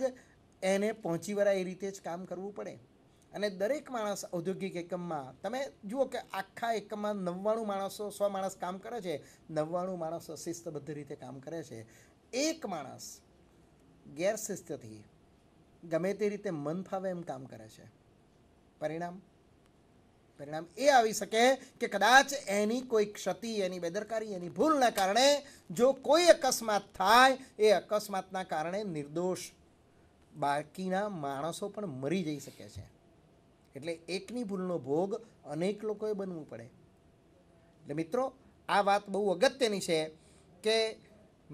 જ એને પહોંચી વળાય એ રીતે જ કામ કરવું પડે અને દરેક માણસ ઔદ્યોગિક એકમમાં તમે જુઓ કે આખા એકમમાં નવ્વાણું માણસો સો માણસ કામ કરે છે નવ્વાણું માણસો શિસ્તબદ્ધ રીતે કામ કરે છે એક માણસ ગેરશિસ્તથી ગમે તે રીતે મન ફાવે એમ કામ કરે છે પરિણામ પરિણામ એ આવી શકે કે કદાચ એની કોઈ ક્ષતિ એની બેદરકારી એની ભૂલના કારણે જો કોઈ અકસ્માત થાય એ અકસ્માતના કારણે નિર્દોષ બાકીના માણસો પણ મરી જઈ શકે છે એટલે એકની ભૂલનો ભોગ અનેક લોકોએ બનવું પડે એટલે મિત્રો આ વાત બહુ અગત્યની છે કે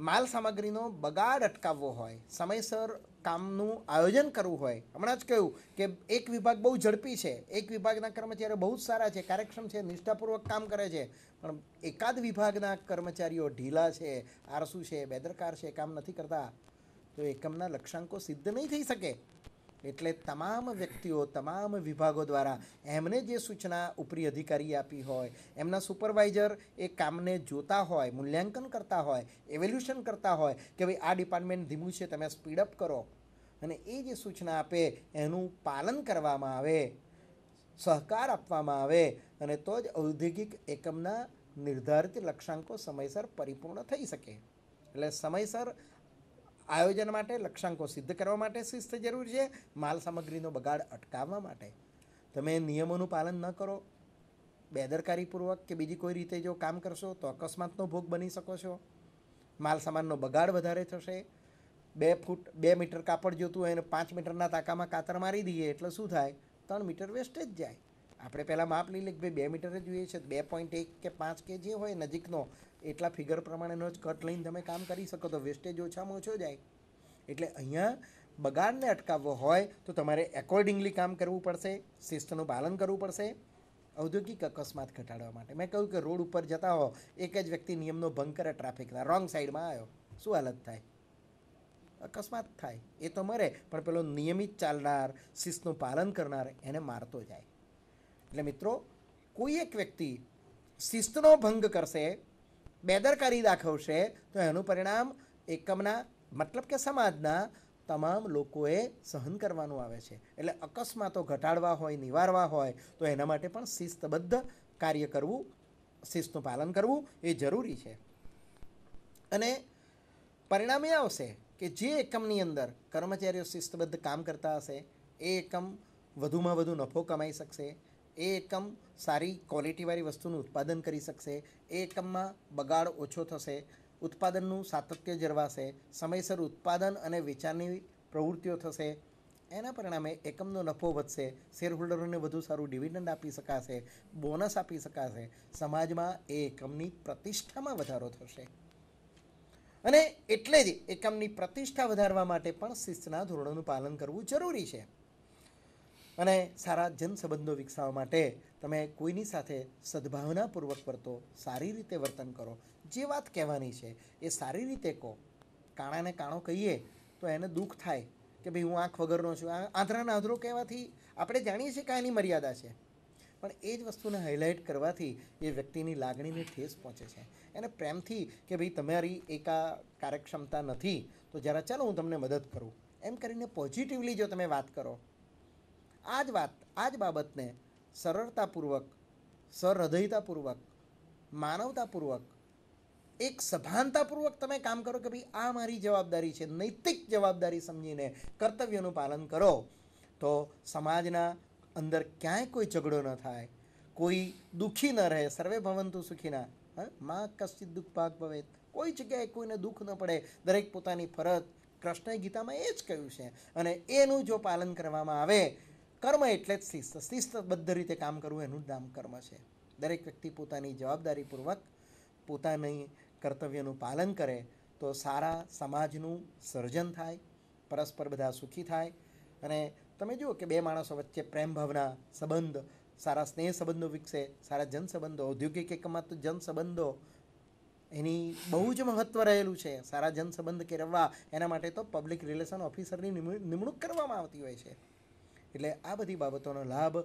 માલ સામગ્રીનો બગાડ અટકાવવો હોય સમયસર કામનું આયોજન કરવું હોય હમણાં જ કહ્યું કે એક વિભાગ બહુ ઝડપી છે એક વિભાગના કર્મચારીઓ બહુ જ સારા છે કાર્યક્ષમ છે નિષ્ઠાપૂર્વક કામ કરે છે પણ એકાદ વિભાગના કર્મચારીઓ ઢીલા છે આરસુ છે બેદરકાર છે કામ નથી કરતા તો એકમના લક્ષ્યાંકો સિદ્ધ નહીં થઈ શકે એટલે તમામ વ્યક્તિઓ તમામ વિભાગો દ્વારા એમને જે સૂચના ઉપરી અધિકારી આપી હોય એમના સુપરવાઇઝર એ કામને જોતા હોય મૂલ્યાંકન કરતા હોય એવેલ્યુશન કરતા હોય કે ભાઈ આ ડિપાર્ટમેન્ટ ધીમું છે તમે સ્પીડઅપ કરો અને એ જે સૂચના આપે એનું પાલન કરવામાં આવે સહકાર આપવામાં આવે અને તો જ ઔદ્યોગિક એકમના નિર્ધારિત લક્ષ્યાંકો સમયસર પરિપૂર્ણ થઈ શકે એટલે સમયસર આયોજન માટે લક્ષ્યાંકો સિદ્ધ કરવા માટે શિસ્ત જરૂર છે માલ સામગ્રીનો બગાડ અટકાવવા માટે તમે નિયમોનું પાલન ન કરો બેદરકારીપૂર્વક કે બીજી કોઈ રીતે જો કામ કરશો તો અકસ્માતનો ભોગ બની શકો છો માલ સામાનનો બગાડ વધારે થશે બે ફૂટ બે મીટર કાપડ જોતું હોય અને પાંચ મીટરના તાકામાં કાતર મારી દઈએ એટલે શું થાય ત્રણ મીટર વેસ્ટ જ જાય આપણે પહેલાં માપ લઈ લે કે ભાઈ બે મીટર જ જોઈએ છે બે પોઈન્ટ એક કે પાંચ કે જે હોય નજીકનો એટલા ફિગર પ્રમાણેનો જ કટ લઈને તમે કામ કરી શકો તો વેસ્ટેજ ઓછામાં ઓછો જાય એટલે અહીંયા બગાડને અટકાવવો હોય તો તમારે એકોર્ડિંગલી કામ કરવું પડશે શિસ્તનું પાલન કરવું પડશે ઔદ્યોગિક અકસ્માત ઘટાડવા માટે મેં કહ્યું કે રોડ ઉપર જતા હો એક જ વ્યક્તિ નિયમનો ભંગ કરે ટ્રાફિકના રોંગ સાઈડમાં આવ્યો શું હાલત થાય અકસ્માત થાય એ તો મરે પણ પેલો નિયમિત ચાલનાર શિસ્તનું પાલન કરનાર એને મારતો જાય એટલે મિત્રો કોઈ એક વ્યક્તિ શિસ્તનો ભંગ કરશે બેદરકારી દાખવશે તો એનું પરિણામ એકમના મતલબ કે સમાજના તમામ લોકોએ સહન કરવાનું આવે છે એટલે અકસ્માતો ઘટાડવા હોય નિવારવા હોય તો એના માટે પણ શિસ્તબદ્ધ કાર્ય કરવું શિસ્તનું પાલન કરવું એ જરૂરી છે અને પરિણામ એ આવશે કે જે એકમની અંદર કર્મચારીઓ શિસ્તબદ્ધ કામ કરતા હશે એ એકમ વધુમાં વધુ નફો કમાઈ શકશે એ એકમ સારી ક્વોલિટીવાળી વસ્તુનું ઉત્પાદન કરી શકશે એ એકમમાં બગાડ ઓછો થશે ઉત્પાદનનું સાતત્ય જળવાશે સમયસર ઉત્પાદન અને વેચાણની પ્રવૃત્તિઓ થશે એના પરિણામે એકમનો નફો વધશે શેરહોલ્ડરોને વધુ સારું ડિવિડન્ડ આપી શકાશે બોનસ આપી શકાશે સમાજમાં એ એકમની પ્રતિષ્ઠામાં વધારો થશે અને એટલે જ એકમની પ્રતિષ્ઠા વધારવા માટે પણ શિસ્તના ધોરણોનું પાલન કરવું જરૂરી છે અને સારા જનસંબંધો વિકસાવવા માટે તમે કોઈની સાથે સદભાવનાપૂર્વક વર્તો સારી રીતે વર્તન કરો જે વાત કહેવાની છે એ સારી રીતે કહો કાણાને કાણો કહીએ તો એને દુઃખ થાય કે ભાઈ હું આંખ વગરનો છું આ આંધળાને આંધળો કહેવાથી આપણે જાણીએ છીએ કે આની મર્યાદા છે પણ એ જ વસ્તુને હાઇલાઇટ કરવાથી એ વ્યક્તિની લાગણીને ઠેસ પહોંચે છે એને પ્રેમથી કે ભાઈ તમારી એકા કાર્યક્ષમતા નથી તો જરા ચાલો હું તમને મદદ કરું એમ કરીને પોઝિટિવલી જો તમે વાત કરો આ જ વાત આ જ બાબતને સરળતાપૂર્વક સહૃદયતાપૂર્વક માનવતાપૂર્વક એક સભાનતાપૂર્વક તમે કામ કરો કે ભાઈ આ મારી જવાબદારી છે નૈતિક જવાબદારી સમજીને કર્તવ્યનું પાલન કરો તો સમાજના અંદર ક્યાંય કોઈ ઝઘડો ન થાય કોઈ દુઃખી ન રહે સર્વે ભવંતુ સુખીના હા માં કશ્ચિત દુઃખ ભાગ ભવે કોઈ જગ્યાએ કોઈને દુઃખ ન પડે દરેક પોતાની ફરજ કૃષ્ણ ગીતામાં એ જ કહ્યું છે અને એનું જો પાલન કરવામાં આવે કર્મ એટલે જ શિસ્ત શિસ્તબદ્ધ રીતે કામ કરવું એનું જ નામ કર્મ છે દરેક વ્યક્તિ પોતાની જવાબદારીપૂર્વક પોતાની કર્તવ્યનું પાલન કરે તો સારા સમાજનું સર્જન થાય પરસ્પર બધા સુખી થાય અને તમે જુઓ કે બે માણસો વચ્ચે પ્રેમ ભાવના સંબંધ સારા સ્નેહ સંબંધો વિકસે સારા જનસંબંધો ઔદ્યોગિક એકમમાં તો સંબંધો એની બહુ જ મહત્ત્વ રહેલું છે સારા જનસંબંધ કેળવવા એના માટે તો પબ્લિક રિલેશન ઓફિસરની નિમણૂક કરવામાં આવતી હોય છે એટલે આ બધી બાબતોનો લાભ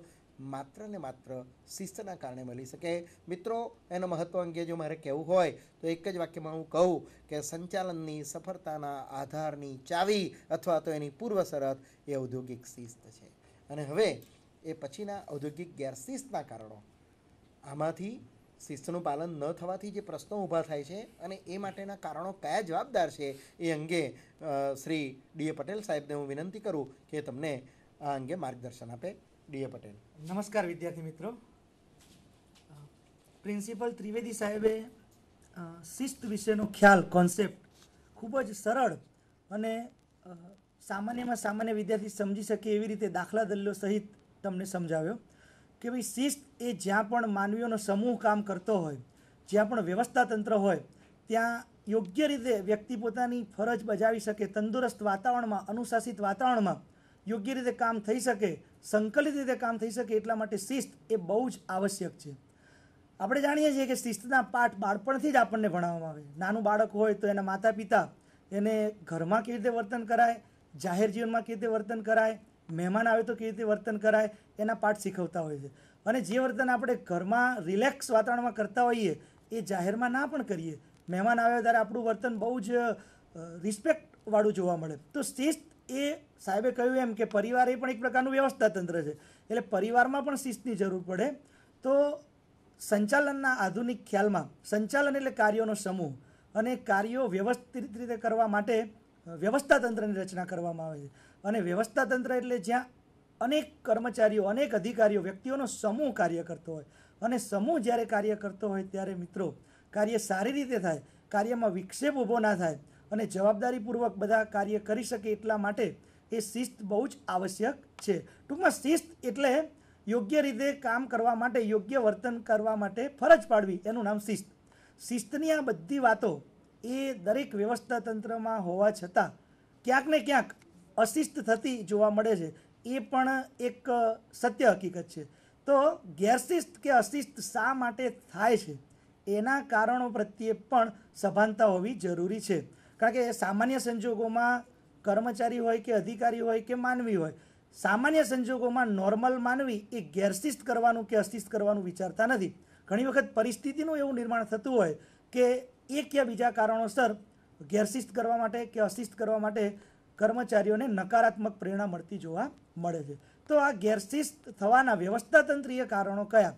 માત્ર ને માત્ર શિસ્તના કારણે મળી શકે મિત્રો એના મહત્ત્વ અંગે જો મારે કહેવું હોય તો એક જ વાક્યમાં હું કહું કે સંચાલનની સફળતાના આધારની ચાવી અથવા તો એની પૂર્વ શરત એ ઔદ્યોગિક શિસ્ત છે અને હવે એ પછીના ઔદ્યોગિક ગેરશિસ્તના કારણો આમાંથી શિસ્તનું પાલન ન થવાથી જે પ્રશ્નો ઊભા થાય છે અને એ માટેના કારણો કયા જવાબદાર છે એ અંગે શ્રી ડી એ પટેલ સાહેબને હું વિનંતી કરું કે તમને આ અંગે માર્ગદર્શન આપે ડીએ પટેલ નમસ્કાર વિદ્યાર્થી મિત્રો પ્રિન્સિપલ ત્રિવેદી સાહેબે શિસ્ત વિશેનો ખ્યાલ કોન્સેપ્ટ ખૂબ જ સરળ અને સામાન્યમાં સામાન્ય વિદ્યાર્થી સમજી શકે એવી રીતે દાખલા દલીલો સહિત તમને સમજાવ્યો કે ભાઈ શિસ્ત એ જ્યાં પણ માનવીઓનો સમૂહ કામ કરતો હોય જ્યાં પણ વ્યવસ્થા તંત્ર હોય ત્યાં યોગ્ય રીતે વ્યક્તિ પોતાની ફરજ બજાવી શકે તંદુરસ્ત વાતાવરણમાં અનુશાસિત વાતાવરણમાં યોગ્ય રીતે કામ થઈ શકે સંકલિત રીતે કામ થઈ શકે એટલા માટે શિસ્ત એ બહુ જ આવશ્યક છે આપણે જાણીએ છીએ કે શિસ્તના પાઠ બાળપણથી જ આપણને ભણાવવામાં આવે નાનું બાળક હોય તો એના માતા પિતા એને ઘરમાં કેવી રીતે વર્તન કરાય જાહેર જીવનમાં કેવી રીતે વર્તન કરાય મહેમાન આવે તો કેવી રીતે વર્તન કરાય એના પાઠ શીખવતા હોય છે અને જે વર્તન આપણે ઘરમાં રિલેક્સ વાતાવરણમાં કરતા હોઈએ એ જાહેરમાં ના પણ કરીએ મહેમાન આવે ત્યારે આપણું વર્તન બહુ જ રિસ્પેક્ટવાળું જોવા મળે તો શિસ્ત એ સાહેબે કહ્યું એમ કે પરિવાર એ પણ એક પ્રકારનું વ્યવસ્થા તંત્ર છે એટલે પરિવારમાં પણ શિસ્તની જરૂર પડે તો સંચાલનના આધુનિક ખ્યાલમાં સંચાલન એટલે કાર્યોનો સમૂહ અને કાર્યો વ્યવસ્થિત રીતે કરવા માટે વ્યવસ્થા તંત્રની રચના કરવામાં આવે છે અને વ્યવસ્થા તંત્ર એટલે જ્યાં અનેક કર્મચારીઓ અનેક અધિકારીઓ વ્યક્તિઓનો સમૂહ કાર્ય કરતો હોય અને સમૂહ જ્યારે કાર્ય કરતો હોય ત્યારે મિત્રો કાર્ય સારી રીતે થાય કાર્યમાં વિક્ષેપ ઊભો ના થાય અને જવાબદારીપૂર્વક બધા કાર્ય કરી શકે એટલા માટે એ શિસ્ત બહુ જ આવશ્યક છે ટૂંકમાં શિસ્ત એટલે યોગ્ય રીતે કામ કરવા માટે યોગ્ય વર્તન કરવા માટે ફરજ પાડવી એનું નામ શિસ્ત શિસ્તની આ બધી વાતો એ દરેક વ્યવસ્થા તંત્રમાં હોવા છતાં ક્યાંક ને ક્યાંક અશિસ્ત થતી જોવા મળે છે એ પણ એક સત્ય હકીકત છે તો ગેરશિસ્ત કે અશિસ્ત શા માટે થાય છે એના કારણો પ્રત્યે પણ સભાનતા હોવી જરૂરી છે કારણ કે સામાન્ય સંજોગોમાં કર્મચારી હોય કે અધિકારી હોય કે માનવી હોય સામાન્ય સંજોગોમાં નોર્મલ માનવી એ ગેરશિસ્ત કરવાનું કે અશિસ્ત કરવાનું વિચારતા નથી ઘણી વખત પરિસ્થિતિનું એવું નિર્માણ થતું હોય કે એક યા બીજા કારણોસર ગેરશિસ્ત કરવા માટે કે અશિસ્ત કરવા માટે કર્મચારીઓને નકારાત્મક પ્રેરણા મળતી જોવા મળે છે તો આ ગેરશિસ્ત થવાના વ્યવસ્થાતંત્રીય કારણો કયા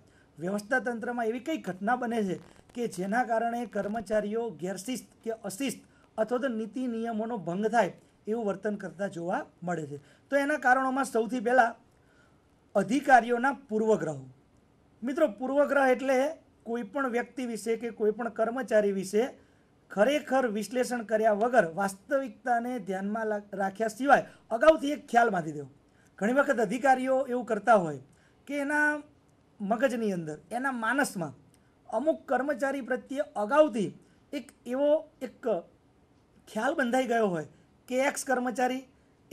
વ્યવસ્થાતંત્રમાં એવી કઈ ઘટના બને છે કે જેના કારણે કર્મચારીઓ ગેરશિસ્ત કે અશિસ્ત અથવા તો નીતિ નિયમોનો ભંગ થાય એવું વર્તન કરતા જોવા મળે છે તો એના કારણોમાં સૌથી પહેલાં અધિકારીઓના પૂર્વગ્રહો મિત્રો પૂર્વગ્રહ એટલે કોઈપણ વ્યક્તિ વિશે કે કોઈપણ કર્મચારી વિશે ખરેખર વિશ્લેષણ કર્યા વગર વાસ્તવિકતાને ધ્યાનમાં રાખ્યા સિવાય અગાઉથી એક ખ્યાલ બાંધી દેવો ઘણી વખત અધિકારીઓ એવું કરતા હોય કે એના મગજની અંદર એના માનસમાં અમુક કર્મચારી પ્રત્યે અગાઉથી એક એવો એક ખ્યાલ બંધાઈ ગયો હોય કે એક્સ કર્મચારી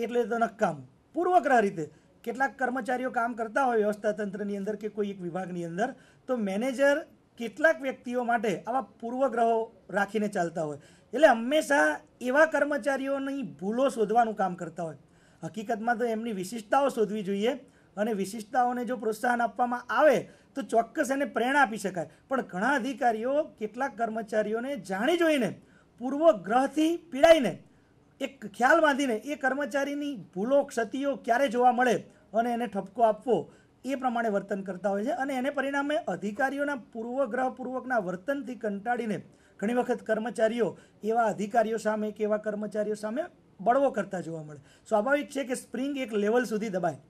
એટલે તો નકામું પૂર્વગ્રહ રીતે કેટલાક કર્મચારીઓ કામ કરતા હોય વ્યવસ્થા તંત્રની અંદર કે કોઈ એક વિભાગની અંદર તો મેનેજર કેટલાક વ્યક્તિઓ માટે આવા પૂર્વગ્રહો રાખીને ચાલતા હોય એટલે હંમેશા એવા કર્મચારીઓની ભૂલો શોધવાનું કામ કરતા હોય હકીકતમાં તો એમની વિશિષ્ટતાઓ શોધવી જોઈએ અને વિશિષ્ટતાઓને જો પ્રોત્સાહન આપવામાં આવે તો ચોક્કસ એને પ્રેરણા આપી શકાય પણ ઘણા અધિકારીઓ કેટલાક કર્મચારીઓને જાણી જોઈને પૂર્વગ્રહથી પીડાઈને એક ખ્યાલ બાંધીને એ કર્મચારીની ભૂલો ક્ષતિઓ ક્યારે જોવા મળે અને એને ઠપકો આપવો એ પ્રમાણે વર્તન કરતા હોય છે અને એને પરિણામે અધિકારીઓના પૂર્વગ્રહપૂર્વકના વર્તનથી કંટાળીને ઘણી વખત કર્મચારીઓ એવા અધિકારીઓ સામે કે એવા કર્મચારીઓ સામે બળવો કરતા જોવા મળે સ્વાભાવિક છે કે સ્પ્રિંગ એક લેવલ સુધી દબાય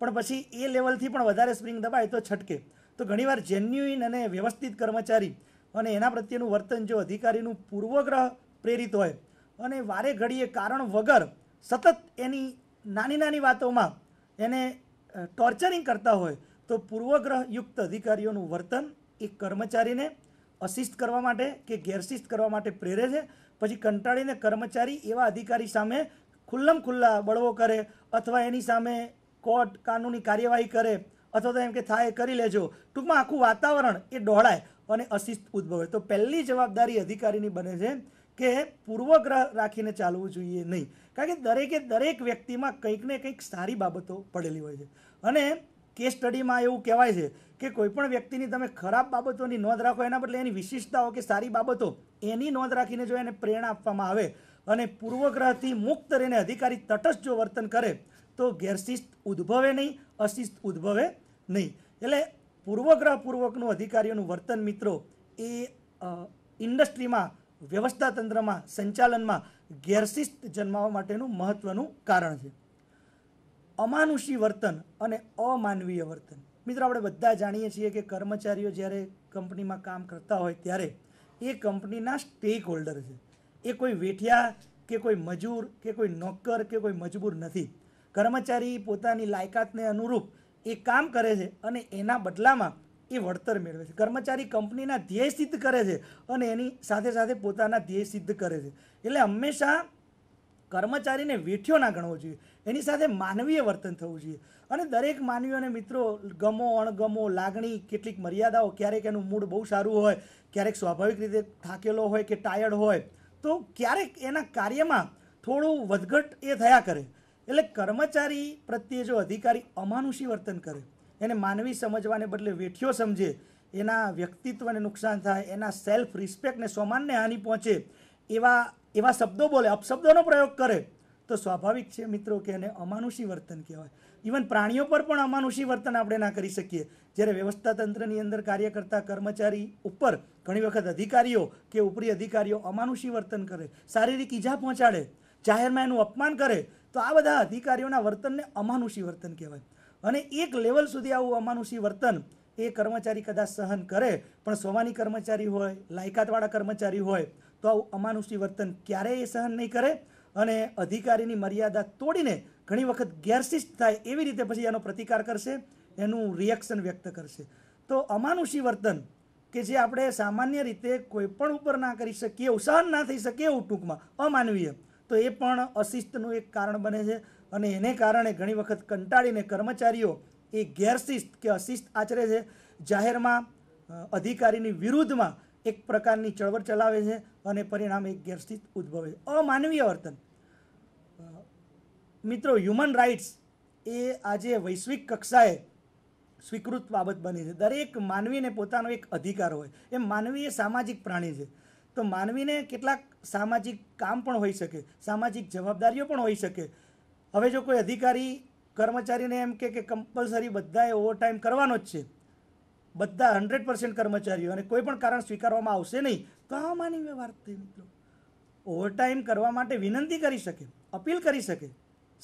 પણ પછી એ લેવલથી પણ વધારે સ્પ્રિંગ દબાય તો છટકે તો ઘણીવાર જેન્યુઇન અને વ્યવસ્થિત કર્મચારી અને એના પ્રત્યેનું વર્તન જો અધિકારીનું પૂર્વગ્રહ પ્રેરિત હોય અને વારે ઘડીએ કારણ વગર સતત એની નાની નાની વાતોમાં એને ટોર્ચરિંગ કરતા હોય તો પૂર્વગ્રહયુક્ત અધિકારીઓનું વર્તન એ કર્મચારીને અસિસ્ટ કરવા માટે કે ગેરશિસ્ત કરવા માટે પ્રેરે છે પછી કંટાળીને કર્મચારી એવા અધિકારી સામે ખુલ્લમ ખુલ્લા બળવો કરે અથવા એની સામે કોર્ટ કાનૂની કાર્યવાહી કરે અથવા તો એમ કે થાય કરી લેજો ટૂંકમાં આખું વાતાવરણ એ દોડાય અને અશિસ્ત ઉદ્ભવે તો પહેલી જવાબદારી અધિકારીની બને છે કે પૂર્વગ્રહ રાખીને ચાલવું જોઈએ નહીં કારણ કે દરેકે દરેક વ્યક્તિમાં કંઈક ને કંઈક સારી બાબતો પડેલી હોય છે અને કેસ સ્ટડીમાં એવું કહેવાય છે કે કોઈપણ વ્યક્તિની તમે ખરાબ બાબતોની નોંધ રાખો એના બદલે એની વિશિષ્ટતાઓ કે સારી બાબતો એની નોંધ રાખીને જો એને પ્રેરણા આપવામાં આવે અને પૂર્વગ્રહથી મુક્ત રહીને અધિકારી તટસ્થ જો વર્તન કરે તો ગેરશિસ્ત ઉદ્ભવે નહીં અશિસ્ત ઉદ્ભવે નહીં એટલે પૂર્વગ્રહપૂર્વકનું અધિકારીઓનું વર્તન મિત્રો એ ઇન્ડસ્ટ્રીમાં વ્યવસ્થા તંત્રમાં સંચાલનમાં ગેરશિસ્ત જન્માવા માટેનું મહત્ત્વનું કારણ છે અમાનુષી વર્તન અને અમાનવીય વર્તન મિત્રો આપણે બધા જાણીએ છીએ કે કર્મચારીઓ જ્યારે કંપનીમાં કામ કરતા હોય ત્યારે એ કંપનીના સ્ટેક હોલ્ડર છે એ કોઈ વેઠિયા કે કોઈ મજૂર કે કોઈ નોકર કે કોઈ મજબૂર નથી કર્મચારી પોતાની લાયકાતને અનુરૂપ એ કામ કરે છે અને એના બદલામાં એ વળતર મેળવે છે કર્મચારી કંપનીના ધ્યેય સિદ્ધ કરે છે અને એની સાથે સાથે પોતાના ધ્યેય સિદ્ધ કરે છે એટલે હંમેશા કર્મચારીને વેઠ્યો ના ગણવો જોઈએ એની સાથે માનવીય વર્તન થવું જોઈએ અને દરેક માનવીઓને મિત્રો ગમો અણગમો લાગણી કેટલીક મર્યાદાઓ ક્યારેક એનું મૂડ બહુ સારું હોય ક્યારેક સ્વાભાવિક રીતે થાકેલો હોય કે ટાયર્ડ હોય તો ક્યારેક એના કાર્યમાં થોડું વધઘટ એ થયા કરે એટલે કર્મચારી પ્રત્યે જો અધિકારી અમાનુષી વર્તન કરે એને માનવી સમજવાને બદલે વેઠિયો સમજે એના વ્યક્તિત્વને નુકસાન થાય એના સેલ્ફ રિસ્પેક્ટને સમાનને હાનિ પહોંચે એવા એવા શબ્દો બોલે અપશબ્દોનો પ્રયોગ કરે તો સ્વાભાવિક છે મિત્રો કે એને અમાનુષી વર્તન કહેવાય ઇવન પ્રાણીઓ પર પણ અમાનુષી વર્તન આપણે ના કરી શકીએ જ્યારે વ્યવસ્થા તંત્રની અંદર કાર્ય કરતા કર્મચારી ઉપર ઘણી વખત અધિકારીઓ કે ઉપરી અધિકારીઓ અમાનુષી વર્તન કરે શારીરિક ઈજા પહોંચાડે જાહેરમાં એનું અપમાન કરે તો આ બધા અધિકારીઓના વર્તનને અમાનુષી વર્તન કહેવાય અને એક લેવલ સુધી આવું અમાનુષી વર્તન એ કર્મચારી કદાચ સહન કરે પણ સોવાની કર્મચારી હોય લાયકાતવાળા કર્મચારી હોય તો આવું અમાનુષી વર્તન ક્યારેય એ સહન નહીં કરે અને અધિકારીની મર્યાદા તોડીને ઘણી વખત ગેરશિસ્ત થાય એવી રીતે પછી એનો પ્રતિકાર કરશે એનું રિએક્શન વ્યક્ત કરશે તો અમાનુષી વર્તન કે જે આપણે સામાન્ય રીતે કોઈ પણ ઉપર ના કરી શકીએ એવું સહન ના થઈ શકીએ એવું ટૂંકમાં અમાનવીય તો એ પણ અશિસ્તનું એક કારણ બને છે અને એને કારણે ઘણી વખત કંટાળીને કર્મચારીઓ એ ગેરશિસ્ત કે અશિસ્ત આચરે છે જાહેરમાં અધિકારીની વિરુદ્ધમાં એક પ્રકારની ચળવળ ચલાવે છે અને પરિણામે એક ગેરશિસ્ત ઉદ્ભવે છે અમાનવીય વર્તન મિત્રો હ્યુમન રાઇટ્સ એ આજે વૈશ્વિક કક્ષાએ સ્વીકૃત બાબત બની છે દરેક માનવીને પોતાનો એક અધિકાર હોય એ માનવી એ સામાજિક પ્રાણી છે તો માનવીને કેટલાક સામાજિક કામ પણ હોઈ શકે સામાજિક જવાબદારીઓ પણ હોઈ શકે હવે જો કોઈ અધિકારી કર્મચારીને એમ કે કે કમ્પલસરી બધાએ ઓવરટાઈમ કરવાનો જ છે બધા હંડ્રેડ પર્સન્ટ કર્મચારીઓ અને કોઈ પણ કારણ સ્વીકારવામાં આવશે નહીં તો આ માની વ્યવહાર થઈ મિત્રો ઓવરટાઈમ કરવા માટે વિનંતી કરી શકે અપીલ કરી શકે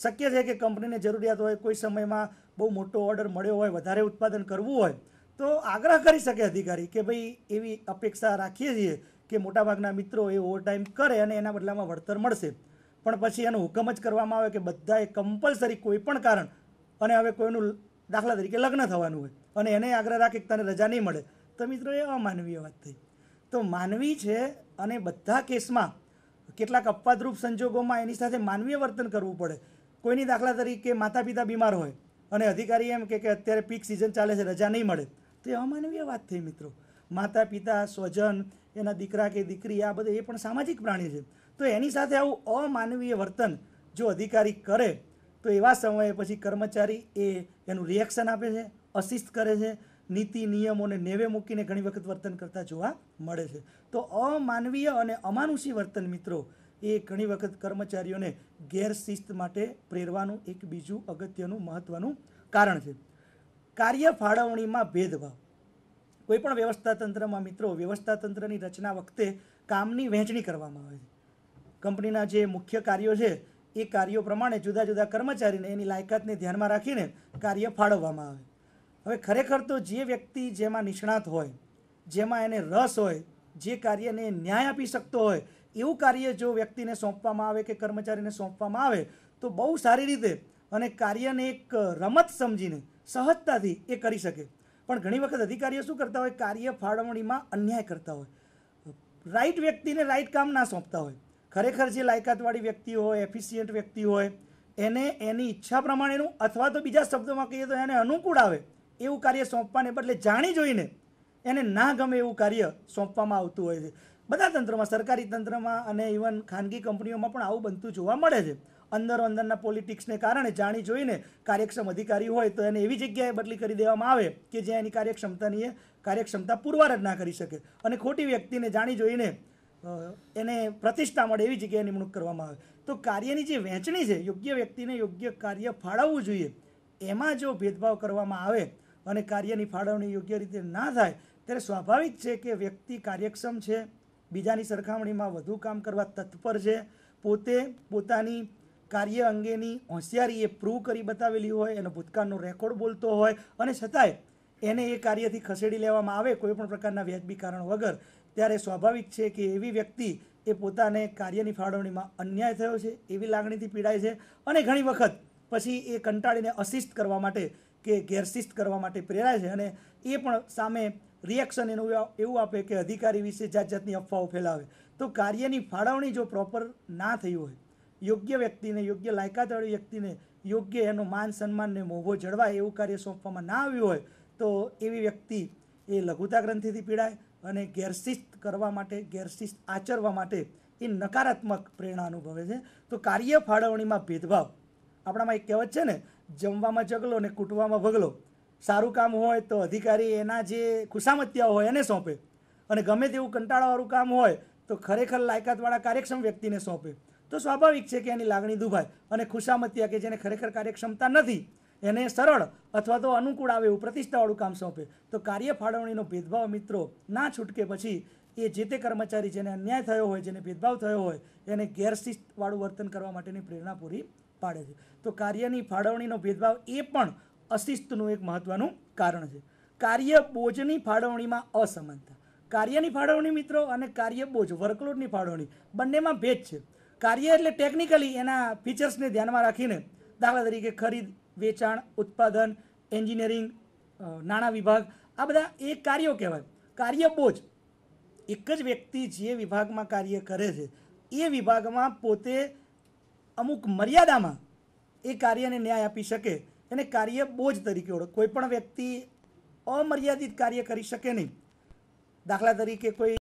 શક્ય છે કે કંપનીને જરૂરિયાત હોય કોઈ સમયમાં બહુ મોટો ઓર્ડર મળ્યો હોય વધારે ઉત્પાદન કરવું હોય તો આગ્રહ કરી શકે અધિકારી કે ભાઈ એવી અપેક્ષા રાખીએ છીએ કે મોટાભાગના મિત્રો એ ઓવરટાઈમ કરે અને એના બદલામાં વળતર મળશે પણ પછી એનો હુકમ જ કરવામાં આવે કે બધાએ કમ્પલસરી કોઈ પણ કારણ અને હવે કોઈનું દાખલા તરીકે લગ્ન થવાનું હોય અને એને આગ્રહ રાખે કે તને રજા નહીં મળે તો મિત્રો એ અમાનવીય વાત થઈ તો માનવી છે અને બધા કેસમાં કેટલાક અપવાદરૂપ સંજોગોમાં એની સાથે માનવીય વર્તન કરવું પડે કોઈની દાખલા તરીકે માતા પિતા બીમાર હોય અને અધિકારી એમ કે અત્યારે પીક સિઝન ચાલે છે રજા નહીં મળે તો એ અમાનવીય વાત થઈ મિત્રો માતા પિતા સ્વજન એના દીકરા કે દીકરી આ બધા એ પણ સામાજિક પ્રાણી છે તો એની સાથે આવું અમાનવીય વર્તન જો અધિકારી કરે તો એવા સમયે પછી કર્મચારી એ એનું રિએક્શન આપે છે અસિસ્ટ કરે છે નીતિ નિયમોને નેવે મૂકીને ઘણી વખત વર્તન કરતા જોવા મળે છે તો અમાનવીય અને અમાનુષી વર્તન મિત્રો એ ઘણી વખત કર્મચારીઓને ગેરશિસ્ત માટે પ્રેરવાનું એક બીજું અગત્યનું મહત્ત્વનું કારણ છે કાર્ય ફાળવણીમાં ભેદભાવ કોઈપણ વ્યવસ્થા તંત્રમાં મિત્રો વ્યવસ્થા તંત્રની રચના વખતે કામની વહેંચણી કરવામાં આવે છે કંપનીના જે મુખ્ય કાર્યો છે એ કાર્યો પ્રમાણે જુદા જુદા કર્મચારીને એની લાયકાતને ધ્યાનમાં રાખીને કાર્ય ફાળવવામાં આવે હવે ખરેખર તો જે વ્યક્તિ જેમાં નિષ્ણાત હોય જેમાં એને રસ હોય જે કાર્યને ન્યાય આપી શકતો હોય એવું કાર્ય જો વ્યક્તિને સોંપવામાં આવે કે કર્મચારીને સોંપવામાં આવે તો બહુ સારી રીતે અને કાર્યને એક રમત સમજીને સહજતાથી એ કરી શકે પણ ઘણી વખત અધિકારીઓ શું કરતા હોય કાર્ય ફાળવણીમાં અન્યાય કરતા હોય રાઈટ વ્યક્તિને રાઈટ કામ ના સોંપતા હોય ખરેખર જે લાયકાતવાળી વ્યક્તિ હોય એફિશિયન્ટ વ્યક્તિ હોય એને એની ઈચ્છા પ્રમાણેનું અથવા તો બીજા શબ્દોમાં કહીએ તો એને અનુકૂળ આવે એવું કાર્ય સોંપવાને બદલે જાણી જોઈને એને ના ગમે એવું કાર્ય સોંપવામાં આવતું હોય છે બધા તંત્રમાં સરકારી તંત્રમાં અને ઇવન ખાનગી કંપનીઓમાં પણ આવું બનતું જોવા મળે છે અંદરો અંદરના પોલિટિક્સને કારણે જાણી જોઈને કાર્યક્ષમ અધિકારી હોય તો એને એવી જગ્યાએ બદલી કરી દેવામાં આવે કે જ્યાં એની કાર્યક્ષમતાની એ કાર્યક્ષમતા પુરવાર જ ના કરી શકે અને ખોટી વ્યક્તિને જાણી જોઈને એને પ્રતિષ્ઠા મળે એવી જગ્યાએ નિમણૂક કરવામાં આવે તો કાર્યની જે વહેંચણી છે યોગ્ય વ્યક્તિને યોગ્ય કાર્ય ફાળવવું જોઈએ એમાં જો ભેદભાવ કરવામાં આવે અને કાર્યની ફાળવણી યોગ્ય રીતે ના થાય ત્યારે સ્વાભાવિક છે કે વ્યક્તિ કાર્યક્ષમ છે બીજાની સરખામણીમાં વધુ કામ કરવા તત્પર છે પોતે પોતાની કાર્ય અંગેની હોશિયારી એ પ્રૂવ કરી બતાવેલી હોય એનો ભૂતકાળનો રેકોર્ડ બોલતો હોય અને છતાંય એને એ કાર્યથી ખસેડી લેવામાં આવે કોઈપણ પ્રકારના વ્યાજબી કારણ વગર ત્યારે સ્વાભાવિક છે કે એવી વ્યક્તિ એ પોતાને કાર્યની ફાળવણીમાં અન્યાય થયો છે એવી લાગણીથી પીડાય છે અને ઘણી વખત પછી એ કંટાળીને અસિસ્ટ કરવા માટે કે ગેરશિસ્ત કરવા માટે પ્રેરાય છે અને એ પણ સામે રિએક્શન એનું એવું આપે કે અધિકારી વિશે જાત જાતની અફવાઓ ફેલાવે તો કાર્યની ફાળવણી જો પ્રોપર ના થઈ હોય યોગ્ય વ્યક્તિને યોગ્ય લાયકાતવાળી વ્યક્તિને યોગ્ય એનો માન સન્માનને મોભો જળવાય એવું કાર્ય સોંપવામાં ના આવ્યું હોય તો એવી વ્યક્તિ એ લઘુતા ગ્રંથિથી પીડાય અને ગેરશિસ્ત કરવા માટે ગેરશિસ્ત આચરવા માટે એ નકારાત્મક પ્રેરણા અનુભવે છે તો કાર્ય ફાળવણીમાં ભેદભાવ આપણામાં એક કહેવત છે ને જમવામાં જગલો ને કૂટવામાં ભગલો સારું કામ હોય તો અધિકારી એના જે ખુશામત્યા હોય એને સોંપે અને ગમે તેવું કંટાળાવાળું કામ હોય તો ખરેખર લાયકાતવાળા કાર્યક્ષમ વ્યક્તિને સોંપે તો સ્વાભાવિક છે કે એની લાગણી દુભાય અને ખુશામતિયા કે જેને ખરેખર કાર્યક્ષમતા નથી એને સરળ અથવા તો અનુકૂળ આવે એવું પ્રતિષ્ઠાવાળું કામ સોંપે તો કાર્ય ફાળવણીનો ભેદભાવ મિત્રો ના છૂટકે પછી એ જે તે કર્મચારી જેને અન્યાય થયો હોય જેને ભેદભાવ થયો હોય એને ગેરશિસ્તવાળું વર્તન કરવા માટેની પ્રેરણા પૂરી પાડે છે તો કાર્યની ફાળવણીનો ભેદભાવ એ પણ અશિસ્તનું એક મહત્ત્વનું કારણ છે કાર્ય બોજની ફાળવણીમાં અસમાનતા કાર્યની ફાળવણી મિત્રો અને કાર્ય બોજ વર્કલોડની ફાળવણી બંનેમાં ભેદ છે કાર્ય એટલે ટેકનિકલી એના ફીચર્સને ધ્યાનમાં રાખીને દાખલા તરીકે ખરીદ વેચાણ ઉત્પાદન એન્જિનિયરિંગ નાણાં વિભાગ આ બધા એ કાર્યો કહેવાય કાર્ય બોજ એક જ વ્યક્તિ જે વિભાગમાં કાર્ય કરે છે એ વિભાગમાં પોતે અમુક મર્યાદામાં એ કાર્યને ન્યાય આપી શકે એને કાર્ય બોજ તરીકે ઓળખ કોઈ પણ વ્યક્તિ અમર્યાદિત કાર્ય કરી શકે નહીં દાખલા તરીકે કોઈ